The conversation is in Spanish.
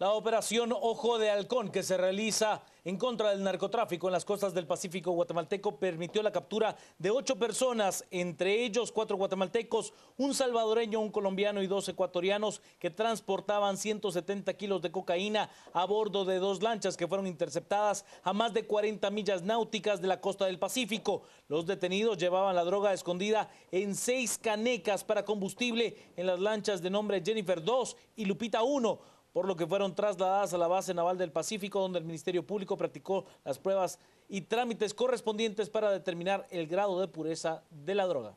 La operación Ojo de Halcón que se realiza en contra del narcotráfico en las costas del Pacífico guatemalteco permitió la captura de ocho personas, entre ellos cuatro guatemaltecos, un salvadoreño, un colombiano y dos ecuatorianos que transportaban 170 kilos de cocaína a bordo de dos lanchas que fueron interceptadas a más de 40 millas náuticas de la costa del Pacífico. Los detenidos llevaban la droga escondida en seis canecas para combustible en las lanchas de nombre Jennifer 2 y Lupita 1 por lo que fueron trasladadas a la base naval del Pacífico, donde el Ministerio Público practicó las pruebas y trámites correspondientes para determinar el grado de pureza de la droga.